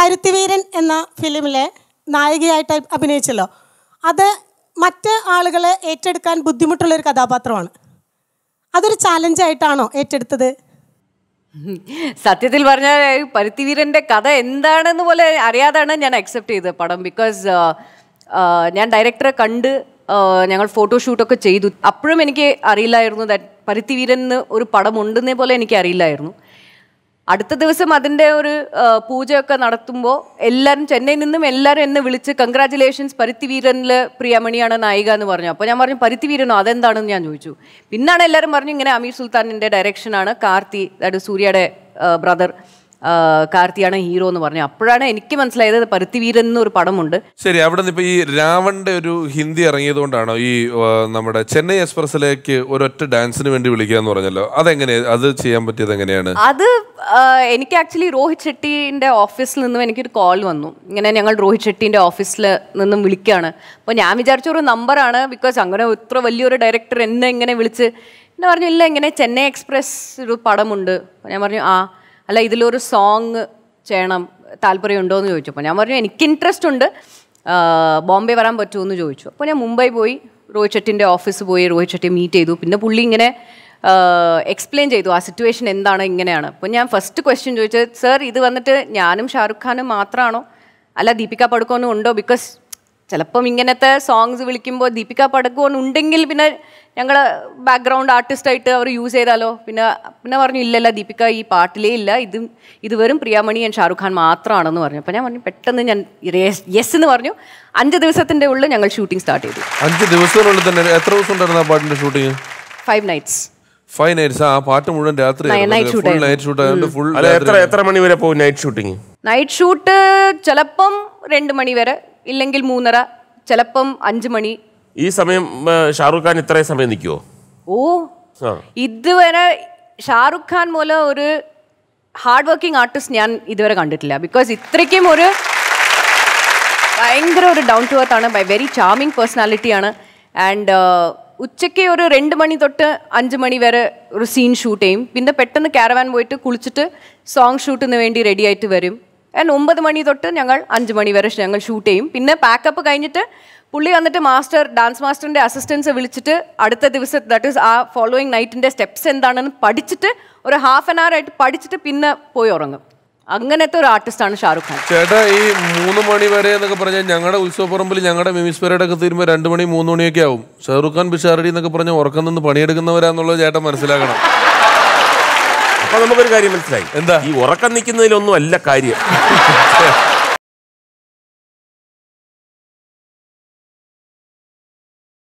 പരുത്തിവീരൻ എന്ന ഫിലിമിലെ നായികയായിട്ട് അഭിനയിച്ചല്ലോ അത് മറ്റ് ആളുകളെ ഏറ്റെടുക്കാൻ ബുദ്ധിമുട്ടുള്ളൊരു കഥാപാത്രമാണ് അതൊരു ചാലഞ്ചായിട്ടാണോ ഏറ്റെടുത്തത് സത്യത്തിൽ പറഞ്ഞാൽ പരുത്തിവീരൻ്റെ കഥ എന്താണെന്ന് പോലെ അറിയാതാണ് ഞാൻ അക്സെപ്റ്റ് ചെയ്ത പടം ബിക്കോസ് ഞാൻ ഡയറക്ടറെ കണ്ട് ഞങ്ങൾ ഫോട്ടോഷൂട്ടൊക്കെ ചെയ്തു അപ്പോഴും എനിക്ക് അറിയില്ലായിരുന്നു ദാറ്റ് പരുത്തിവീരൻ ഒരു പടം ഉണ്ടെന്നേ പോലെ എനിക്ക് അറിയില്ലായിരുന്നു അടുത്ത ദിവസം അതിൻ്റെ ഒരു പൂജയൊക്കെ നടത്തുമ്പോൾ എല്ലാവരും ചെന്നൈയിൽ നിന്നും എല്ലാവരും എന്നെ വിളിച്ച് കൺഗ്രാറ്റുലേഷൻസ് പരുത്തി വീരനിൽ പ്രിയമണിയാണ് നായിക എന്ന് പറഞ്ഞു അപ്പോൾ ഞാൻ പറഞ്ഞു പരുത്തി വീരനോ അതെന്താണെന്ന് ഞാൻ ചോദിച്ചു പിന്നാണ് എല്ലാവരും പറഞ്ഞു ഇങ്ങനെ അമീർ സുൽത്താനിൻ്റെ ഡയറക്ഷനാണ് കാർത്തി അതായത് സൂര്യയുടെ ബ്രദർ കാർത്തിയാണ് ഹീറോ എന്ന് പറഞ്ഞു അപ്പോഴാണ് എനിക്ക് മനസ്സിലായത് പരുത്തിവീരൻ എന്നൊരു പടമുണ്ട് ശരി അവിടെ നിന്ന് ഇപ്പൊ ഈ രാവണന്റെ ഒരു ഹിന്ദി കൊണ്ടാണോ ഈ നമ്മുടെ ചെന്നൈ എക്സ്പ്രസിലേക്ക് ഒരൊറ്റ ഡാൻസിന് വേണ്ടി വിളിക്കുക എന്ന് പറഞ്ഞല്ലോ അതെങ്ങനെയാണ് അത് ചെയ്യാൻ പറ്റിയത് എങ്ങനെയാണ് അത് എനിക്ക് ആക്ച്വലി രോഹിത് ഷെട്ടിൻ്റെ ഓഫീസിൽ നിന്നും എനിക്കൊരു കോൾ വന്നു ഇങ്ങനെ ഞങ്ങൾ രോഹിത് ഷെട്ടിൻ്റെ ഓഫീസിൽ നിന്നും വിളിക്കുകയാണ് അപ്പോൾ ഞാൻ വിചാരിച്ച ഒരു നമ്പറാണ് ബിക്കോസ് അങ്ങനെ ഇത്ര വലിയൊരു ഡയറക്ടർ എന്നെ ഇങ്ങനെ വിളിച്ച് എന്നെ പറഞ്ഞു ഇല്ല ഇങ്ങനെ ചെന്നൈ എക്സ്പ്രസ് ഒരു പടമുണ്ട് അപ്പോൾ ഞാൻ പറഞ്ഞു ആ അല്ല ഇതിലൊരു സോങ് ചെയ്യണം താല്പര്യമുണ്ടോ എന്ന് ചോദിച്ചു അപ്പോൾ ഞാൻ പറഞ്ഞു എനിക്ക് ഇൻട്രസ്റ്റ് ഉണ്ട് ബോംബെ വരാൻ പറ്റുമോ എന്ന് ചോദിച്ചു അപ്പോൾ ഞാൻ മുംബൈ പോയി രോഹിത് ഷെട്ടിൻ്റെ ഓഫീസ് പോയി രോഹിത് ഷെട്ടി മീറ്റ് ചെയ്തു പിന്നെ പുള്ളി ഇങ്ങനെ എക്സ്പ്ലെയിൻ ചെയ്തു ആ സിറ്റുവേഷൻ എന്താണ് ഇങ്ങനെയാണ് അപ്പോൾ ഞാൻ ഫസ്റ്റ് ക്വസ്റ്റ്യൻ ചോദിച്ചത് സർ ഇത് വന്നിട്ട് ഞാനും ഷാറുഖ് ഖാനും മാത്രമാണോ അല്ല ദീപിക പടുക്കോനും ഉണ്ടോ ബിക്കോസ് ചിലപ്പം ഇങ്ങനത്തെ സോങ്സ് വിളിക്കുമ്പോൾ ദീപിക പടുക്കോൻ ഉണ്ടെങ്കിൽ പിന്നെ ഞങ്ങൾ ബാക്ക്ഗ്രൗണ്ട് ആർട്ടിസ്റ്റായിട്ട് അവർ യൂസ് ചെയ്താലോ പിന്നെ പിന്നെ പറഞ്ഞു ഇല്ലല്ല ദീപിക ഈ പാട്ടിലേ ഇല്ല ഇത് ഇത് വെറും പ്രിയാമണി ആൻഡ് ഷാറുഖ് ഖാൻ മാത്രമാണെന്ന് പറഞ്ഞു അപ്പോൾ ഞാൻ പറഞ്ഞു പെട്ടെന്ന് ഞാൻ യെസ് എന്ന് പറഞ്ഞു അഞ്ച് ദിവസത്തിൻ്റെ ഉള്ളിൽ ഞങ്ങൾ ഷൂട്ടിംഗ് സ്റ്റാർട്ട് ചെയ്തു അഞ്ച് ദിവസത്തിനുള്ളിൽ തന്നെ എത്ര ദിവസം ഉണ്ടായിരുന്നു ആ പാട്ടിൻ്റെ shooting five nights five nights ആ പാട്ട് മുഴുവൻ രാത്രി ഫുൾ നൈറ്റ് ഷൂട്ട് ഫുൾ എത്ര എത്ര മണി വരെ പോകും നൈറ്റ് ഷൂട്ടിങ് നൈറ്റ് ഷൂട്ട് ചിലപ്പം രണ്ട് മണി വരെ ഇല്ലെങ്കിൽ മൂന്നര ചിലപ്പം അഞ്ച് മണി ഈ സമയം ഷാറുഖ് ഖാൻ ഇത്രയും സമയം നിൽക്കുമോ ഓ ഇതുവരെ ഷാറുഖ് ഖാൻ മൂലം ഒരു ഹാർഡ് വർക്കിംഗ് ആർട്ടിസ്റ്റ് ഞാൻ ഇതുവരെ കണ്ടിട്ടില്ല ബിക്കോസ് ഇത്രയ്ക്കും ഒരു ഭയങ്കര ഒരു ഡൗൺ ടു എർത്ത് ആണ് വെരി ചാമിങ് പേഴ്സണാലിറ്റിയാണ് ആൻഡ് ഉച്ചയ്ക്ക് ഒരു രണ്ട് മണി തൊട്ട് അഞ്ച് മണി വരെ ഒരു സീൻ ഷൂട്ട് ചെയ്യും പിന്നെ പെട്ടെന്ന് കാരവാൻ പോയിട്ട് കുളിച്ചിട്ട് സോങ് ഷൂട്ടിന് വേണ്ടി റെഡി ആയിട്ട് വരും ആൻഡ് ഒമ്പത് മണി തൊട്ട് ഞങ്ങൾ അഞ്ച് മണി വരെ ഞങ്ങൾ ഷൂട്ട് ചെയ്യും പിന്നെ പാക്കപ്പ് കഴിഞ്ഞിട്ട് പുള്ളി വന്നിട്ട് മാസ്റ്റർ ഡാൻസ് മാസ്റ്ററിൻ്റെ അസിസ്റ്റൻസ് വിളിച്ചിട്ട് അടുത്ത ദിവസം ദാറ്റ് ഈസ് ആ ഫോളോയിങ് നൈറ്റിൻ്റെ സ്റ്റെപ്സ് എന്താണെന്ന് പഠിച്ചിട്ട് ഒരു ഹാഫ് ആൻ അവർ ആയിട്ട് പഠിച്ചിട്ട് പിന്നെ പോയി ഉറങ്ങും അങ്ങനത്തെ ഒരു ആർട്ടിസ്റ്റാണ് ഷാറുഖ് ഖാൻ ചേട്ടാ ഈ മൂന്ന് മണി വരെ എന്നൊക്കെ പറഞ്ഞാൽ ഞങ്ങളുടെ ഉത്സവപ്പറമ്പിൽ ഞങ്ങളുടെ മിമിസ്പേരയുടെ ഒക്കെ തീരുമ്പോൾ രണ്ട് മണി മൂന്ന് മണിയൊക്കെ ആവും ഷാറുഖ് ഖാൻ ബിഷാറടി എന്നൊക്കെ പറഞ്ഞാൽ ഉറക്കം നിന്ന് പണിയെടുക്കുന്നവരാന്നുള്ളത് ചേട്ടൻ മനസ്സിലാക്കണം അപ്പൊ നമുക്കൊരു കാര്യം മനസ്സിലായി എന്താ ഈ ഉറക്കം നിൽക്കുന്നതിലൊന്നും അല്ല കാര്യം